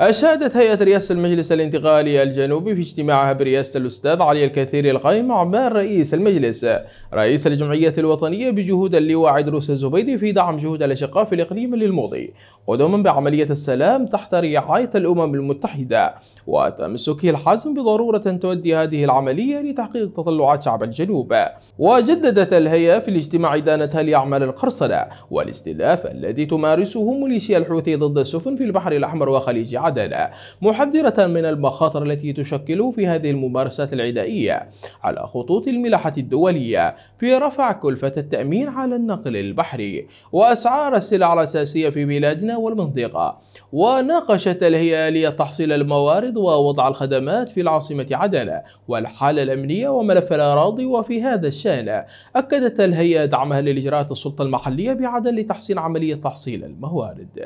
أشادت هيئة رئاسة المجلس الانتقالي الجنوبي في اجتماعها برئاسة الأستاذ علي الكثير القائم عمان رئيس المجلس رئيس الجمعية الوطنية بجهود اللواء عدروس الزبيدي في دعم جهود الأشقاء في الإقليم للمضي قدما بعملية السلام تحت رعاية الأمم المتحدة وتمسكه الحزم بضرورة تؤدي هذه العملية لتحقيق تطلعات شعب الجنوب وجددت الهيئة في الاجتماع دانتها لأعمال القرصنة والاستهداف الذي تمارسه ميليشيا الحوثي ضد السفن في البحر الأحمر وخليج عدن محذرة من المخاطر التي تشكل في هذه الممارسات العدائية على خطوط الملاحة الدولية في رفع كلفة التأمين على النقل البحري وأسعار السلع الأساسية في بلادنا والمنطقة وناقشت الهيئة تحصيل الموارد ووضع الخدمات في العاصمة عدن والحالة الأمنية وملف الأراضي وفي هذا الشأن أكدت الهيئة دعمها للإجراءات السلطة المحلية بعدن لتحسين عملية تحصيل الموارد.